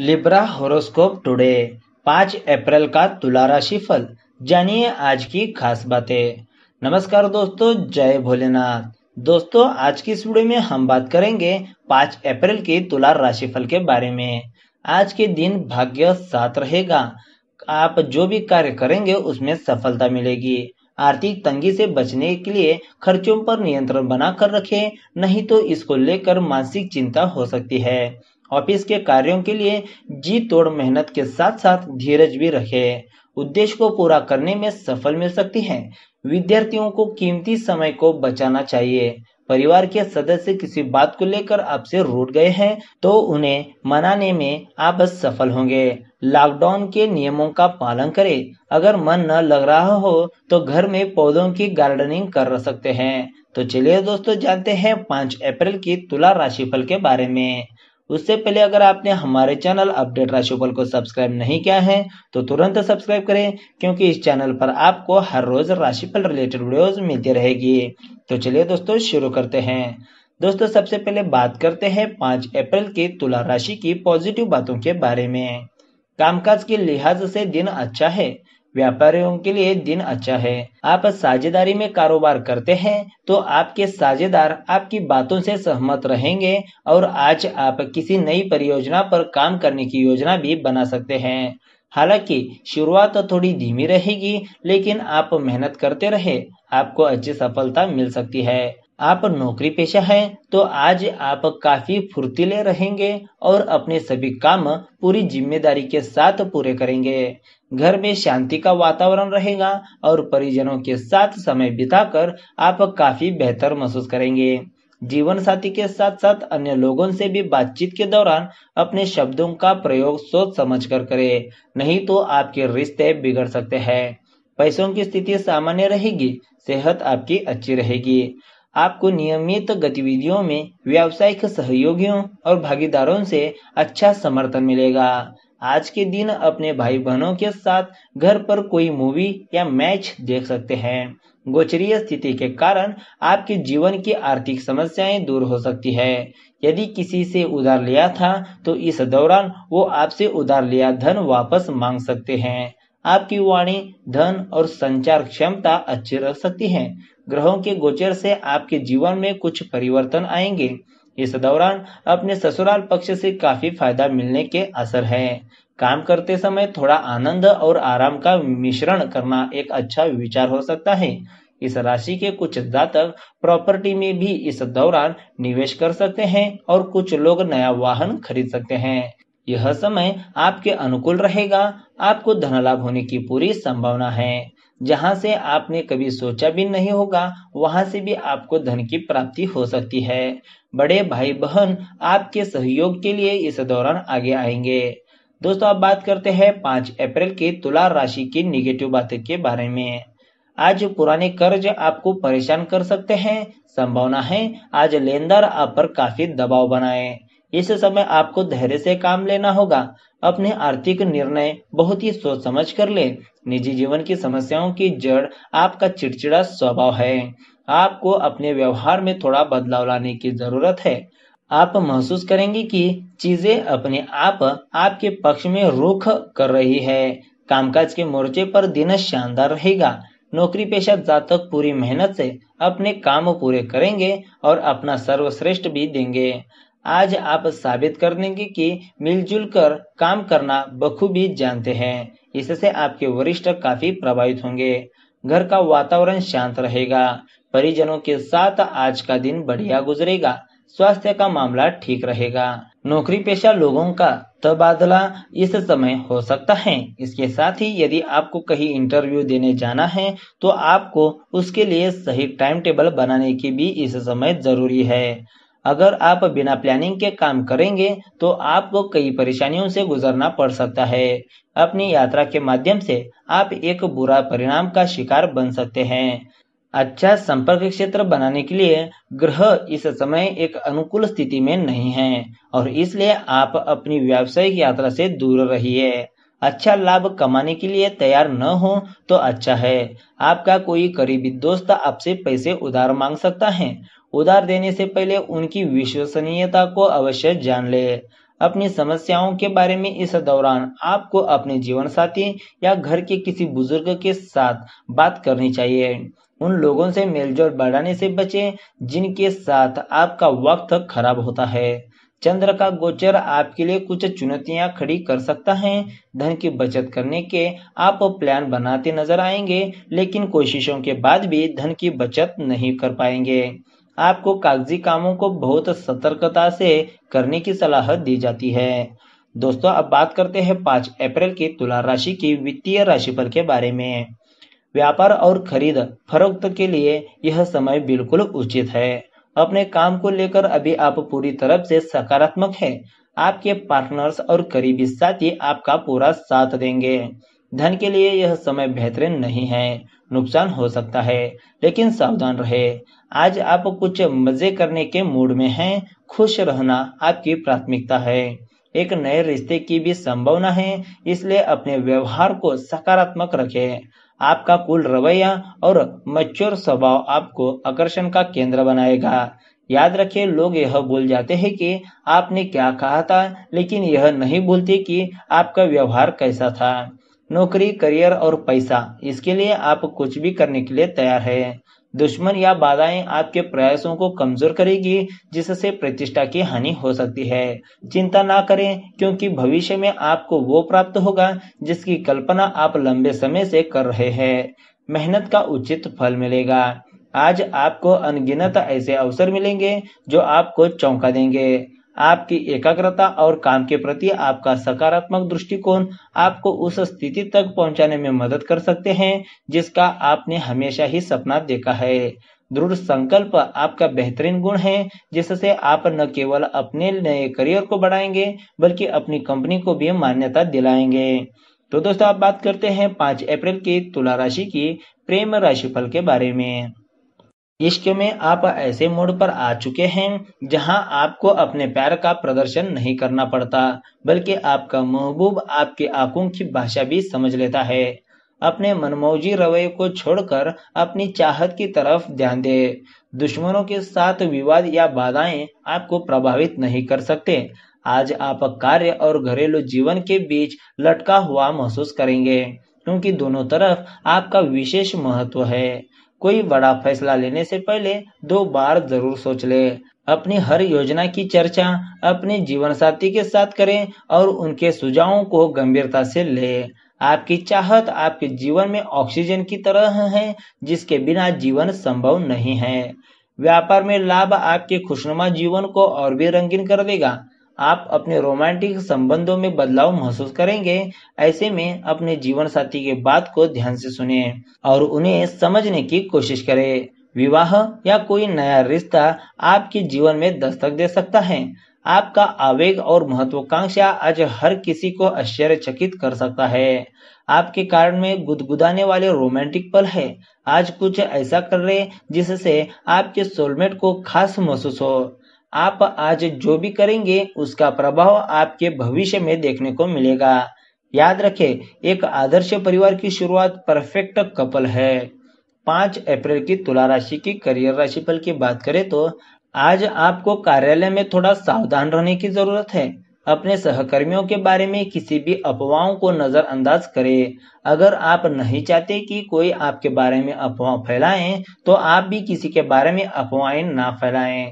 Libra horoscope today पाँच अप्रैल का तुला राशि फल जानिए आज की खास बातें नमस्कार दोस्तों जय भोलेनाथ दोस्तों आज की इस वीडियो में हम बात करेंगे पाँच अप्रैल की तुला राशि फल के बारे में आज के दिन भाग्य साथ रहेगा आप जो भी कार्य करेंगे उसमें सफलता मिलेगी आर्थिक तंगी से बचने के लिए खर्चों पर नियंत्रण बना कर रखें नहीं तो इसको लेकर मानसिक चिंता हो सकती है ऑफिस के कार्यों के लिए जी तोड़ मेहनत के साथ साथ धीरज भी रखें उद्देश्य को पूरा करने में सफल मिल सकती है विद्यार्थियों को कीमती समय को बचाना चाहिए परिवार के सदस्य किसी बात को लेकर आपसे रूट गए हैं तो उन्हें मनाने में आप सफल होंगे लॉकडाउन के नियमों का पालन करें अगर मन न लग रहा हो तो घर में पौधों की गार्डनिंग कर सकते हैं तो चलिए दोस्तों जानते हैं पाँच अप्रैल की तुला राशिफल के बारे में उससे पहले अगर आपने हमारे चैनल अपडेट राशिफल को सब्सक्राइब नहीं किया है तो तुरंत सब्सक्राइब करें क्योंकि इस चैनल पर आपको हर रोज राशिफल रिलेटेड वीडियोस मिलती रहेगी तो चलिए दोस्तों शुरू करते हैं दोस्तों सबसे पहले बात करते हैं पाँच अप्रैल की तुला राशि की पॉजिटिव बातों के बारे में कामकाज के लिहाज से दिन अच्छा है व्यापारियों के लिए दिन अच्छा है आप साझेदारी में कारोबार करते हैं तो आपके साझेदार आपकी बातों से सहमत रहेंगे और आज आप किसी नई परियोजना पर काम करने की योजना भी बना सकते हैं हालांकि शुरुआत तो थोड़ी धीमी रहेगी लेकिन आप मेहनत करते रहे आपको अच्छी सफलता मिल सकती है आप नौकरी पेशा हैं तो आज आप काफी फुर्तीले रहेंगे और अपने सभी काम पूरी जिम्मेदारी के साथ पूरे करेंगे घर में शांति का वातावरण रहेगा और परिजनों के साथ समय बिताकर आप काफी बेहतर महसूस करेंगे जीवन साथी के साथ साथ अन्य लोगों से भी बातचीत के दौरान अपने शब्दों का प्रयोग सोच समझ कर करे नहीं तो आपके रिश्ते बिगड़ सकते हैं पैसों की स्थिति सामान्य रहेगी सेहत आपकी अच्छी रहेगी आपको नियमित गतिविधियों में व्यावसायिक सहयोगियों और भागीदारों से अच्छा समर्थन मिलेगा आज के दिन अपने भाई बहनों के साथ घर पर कोई मूवी या मैच देख सकते हैं गोचरीय स्थिति के कारण आपके जीवन की आर्थिक समस्याएं दूर हो सकती है यदि किसी से उधार लिया था तो इस दौरान वो आपसे उधार लिया धन वापस मांग सकते हैं आपकी वाणी धन और संचार क्षमता अच्छी रख सकती है ग्रहों के गोचर से आपके जीवन में कुछ परिवर्तन आएंगे इस दौरान अपने ससुराल पक्ष से काफी फायदा मिलने के असर है काम करते समय थोड़ा आनंद और आराम का मिश्रण करना एक अच्छा विचार हो सकता है इस राशि के कुछ जातक प्रॉपर्टी में भी इस दौरान निवेश कर सकते हैं और कुछ लोग नया वाहन खरीद सकते हैं यह समय आपके अनुकूल रहेगा आपको धन लाभ होने की पूरी संभावना है जहां से आपने कभी सोचा भी नहीं होगा वहां से भी आपको धन की प्राप्ति हो सकती है बड़े भाई बहन आपके सहयोग के लिए इस दौरान आगे आएंगे दोस्तों अब बात करते हैं पांच अप्रैल की तुला राशि की निगेटिव बातें के बारे में आज पुराने कर्ज आपको परेशान कर सकते हैं संभावना है आज लेनदार आप पर काफी दबाव बनाए इस समय आपको धैर्य से काम लेना होगा अपने आर्थिक निर्णय बहुत ही सोच समझ कर ले निजी जीवन की समस्याओं की जड़ आपका चिड़चिड़ा स्वभाव है आपको अपने व्यवहार में थोड़ा बदलाव लाने की जरूरत है आप महसूस करेंगे कि चीजें अपने आप आपके पक्ष में रुख कर रही है कामकाज के मोर्चे पर दिन शानदार रहेगा नौकरी पेशा जातक पूरी मेहनत से अपने काम पूरे करेंगे और अपना सर्वश्रेष्ठ भी देंगे आज आप साबित कर देंगे कि मिलजुल कर काम करना बखूबी जानते हैं इससे आपके वरिष्ठ काफी प्रभावित होंगे घर का वातावरण शांत रहेगा परिजनों के साथ आज का दिन बढ़िया गुजरेगा स्वास्थ्य का मामला ठीक रहेगा नौकरी पेशा लोगों का तबादला इस समय हो सकता है इसके साथ ही यदि आपको कहीं इंटरव्यू देने जाना है तो आपको उसके लिए सही टाइम टेबल बनाने की भी इस समय जरूरी है अगर आप बिना प्लानिंग के काम करेंगे तो आपको कई परेशानियों से गुजरना पड़ सकता है अपनी यात्रा के माध्यम से आप एक बुरा परिणाम का शिकार बन सकते हैं अच्छा संपर्क क्षेत्र बनाने के लिए ग्रह इस समय एक अनुकूल स्थिति में नहीं है और इसलिए आप अपनी व्यावसायिक यात्रा से दूर रहिए अच्छा लाभ कमाने के लिए तैयार न हो तो अच्छा है आपका कोई करीबी दोस्त आपसे पैसे उधार मांग सकता है उधार देने से पहले उनकी विश्वसनीयता को अवश्य जान ले अपनी समस्याओं के बारे में इस दौरान आपको अपने जीवन साथी या घर के किसी बुजुर्ग के साथ बात करनी चाहिए उन लोगों से मेलजोल बढ़ाने से बचें जिनके साथ आपका वक्त खराब होता है चंद्र का गोचर आपके लिए कुछ चुनौतियां खड़ी कर सकता है धन की बचत करने के आप प्लान बनाते नजर आएंगे लेकिन कोशिशों के बाद भी धन की बचत नहीं कर पाएंगे आपको कागजी कामों को बहुत सतर्कता से करने की सलाह दी जाती है दोस्तों अब बात करते हैं पांच अप्रैल की तुला राशि की वित्तीय राशिफल के बारे में व्यापार और खरीद फरोख्त के लिए यह समय बिल्कुल उचित है अपने काम को लेकर अभी आप पूरी तरफ से सकारात्मक है आपके पार्टनर्स और करीबी साथी आपका पूरा साथ देंगे धन के लिए यह समय बेहतरीन नहीं है नुकसान हो सकता है लेकिन सावधान रहे आज आप कुछ मजे करने के मूड में हैं खुश रहना आपकी प्राथमिकता है एक नए रिश्ते की भी संभावना है इसलिए अपने व्यवहार को सकारात्मक रखें आपका कुल रवैया और मच्छर स्वभाव आपको आकर्षण का केंद्र बनाएगा याद रखें लोग यह भूल जाते हैं कि आपने क्या कहा था लेकिन यह नहीं भूलते कि आपका व्यवहार कैसा था नौकरी करियर और पैसा इसके लिए आप कुछ भी करने के लिए तैयार है दुश्मन या बाधाएं आपके प्रयासों को कमजोर करेगी जिससे प्रतिष्ठा की हानि हो सकती है चिंता ना करें क्योंकि भविष्य में आपको वो प्राप्त होगा जिसकी कल्पना आप लंबे समय से कर रहे हैं मेहनत का उचित फल मिलेगा आज आपको अनगिनत ऐसे अवसर मिलेंगे जो आपको चौंका देंगे आपकी एकाग्रता और काम के प्रति आपका सकारात्मक दृष्टिकोण आपको उस स्थिति तक पहुंचाने में मदद कर सकते हैं जिसका आपने हमेशा ही सपना देखा है दृढ़ संकल्प आपका बेहतरीन गुण है जिससे आप न केवल अपने नए करियर को बढ़ाएंगे बल्कि अपनी कंपनी को भी मान्यता दिलाएंगे तो दोस्तों आप बात करते हैं पांच अप्रैल की तुला राशि की प्रेम राशि फल के बारे में इश्क में आप ऐसे मोड़ पर आ चुके हैं जहां आपको अपने प्यार का प्रदर्शन नहीं करना पड़ता बल्कि आपका महबूब आपकी आंखों की भाषा भी समझ लेता है अपने मनमौजी रवैये को छोड़कर अपनी चाहत की तरफ ध्यान दे दुश्मनों के साथ विवाद या बाधाएं आपको प्रभावित नहीं कर सकते आज आप कार्य और घरेलू जीवन के बीच लटका हुआ महसूस करेंगे क्योंकि दोनों तरफ आपका विशेष महत्व है कोई हम्म। बड़ा फैसला लेने से पहले दो बार जरूर सोच ले अपनी हर योजना की चर्चा अपने जीवन साथी के साथ करें और उनके सुझावों को गंभीरता से ले आपकी चाहत आपके जीवन में ऑक्सीजन की तरह है जिसके बिना जीवन संभव नहीं है व्यापार में लाभ आपके खुशनुमा जीवन को और भी रंगीन कर देगा आप अपने रोमांटिक संबंधों में बदलाव महसूस करेंगे ऐसे में अपने जीवन साथी के बात को ध्यान से सुने और उन्हें समझने की कोशिश करें विवाह या कोई नया रिश्ता आपके जीवन में दस्तक दे सकता है आपका आवेग और महत्वाकांक्षा आज हर किसी को आश्चर्यचकित कर सकता है आपके कारण में गुदगुदाने वाले रोमांटिक पल है आज कुछ ऐसा कर रहे जिससे आपके सोलमेट को खास महसूस हो आप आज जो भी करेंगे उसका प्रभाव आपके भविष्य में देखने को मिलेगा याद रखें एक आदर्श परिवार की शुरुआत परफेक्ट कपल है पांच अप्रैल की तुला राशि की करियर राशि फल की बात करें तो आज आपको कार्यालय में थोड़ा सावधान रहने की जरूरत है अपने सहकर्मियों के बारे में किसी भी अफवाहों को नजरअंदाज करें अगर आप नहीं चाहते कि कोई आपके बारे में अफवाह फैलाएं तो आप भी किसी के बारे में अफवाहें ना फैलाएं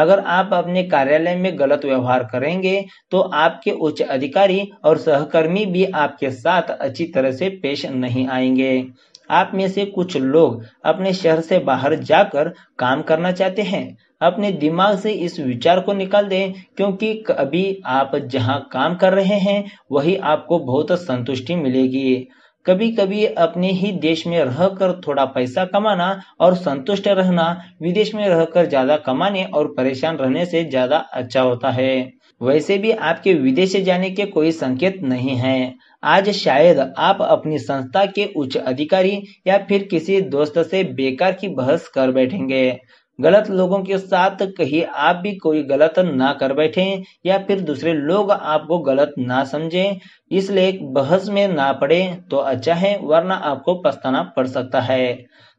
अगर आप अपने कार्यालय में गलत व्यवहार करेंगे तो आपके उच्च अधिकारी और सहकर्मी भी आपके साथ अच्छी तरह से पेश नहीं आएंगे आप में से कुछ लोग अपने शहर से बाहर जाकर काम करना चाहते हैं अपने दिमाग से इस विचार को निकाल दें क्योंकि अभी आप जहां काम कर रहे हैं वही आपको बहुत संतुष्टि मिलेगी कभी कभी अपने ही देश में रहकर थोड़ा पैसा कमाना और संतुष्ट रहना विदेश में रहकर ज्यादा कमाने और परेशान रहने से ज्यादा अच्छा होता है वैसे भी आपके विदेश जाने के कोई संकेत नहीं है आज शायद आप अपनी संस्था के उच्च अधिकारी या फिर किसी दोस्त से बेकार की बहस कर बैठेंगे गलत लोगों के साथ कहीं आप भी कोई गलत ना कर बैठे या फिर दूसरे लोग आपको गलत ना समझे इसलिए बहस में ना पड़े तो अच्छा है वरना आपको पछताना पड़ सकता है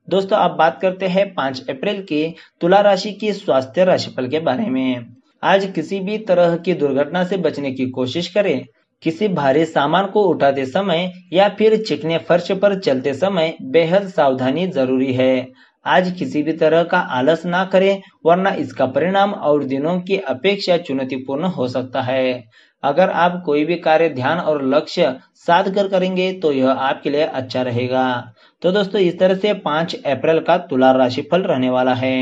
दोस्तों आप बात करते हैं पांच अप्रैल की तुला राशि की स्वास्थ्य राशिफल के बारे में आज किसी भी तरह की दुर्घटना से बचने की कोशिश करें किसी भारी सामान को उठाते समय या फिर चिकने फर्श पर चलते समय बेहद सावधानी जरूरी है आज किसी भी तरह का आलस ना करें वरना इसका परिणाम और दिनों की अपेक्षा चुनौतीपूर्ण हो सकता है अगर आप कोई भी कार्य ध्यान और लक्ष्य साध कर करेंगे तो यह आपके लिए अच्छा रहेगा तो दोस्तों इस तरह से पांच अप्रैल का तुला राशिफल रहने वाला है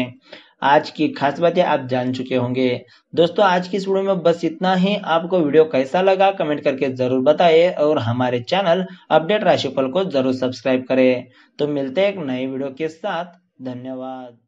आज की खास बातें आप जान चुके होंगे दोस्तों आज की इस वीडियो में बस इतना ही आपको वीडियो कैसा लगा कमेंट करके जरूर बताएं और हमारे चैनल अपडेट राशिफल को जरूर सब्सक्राइब करें तो मिलते हैं एक नए वीडियो के साथ धन्यवाद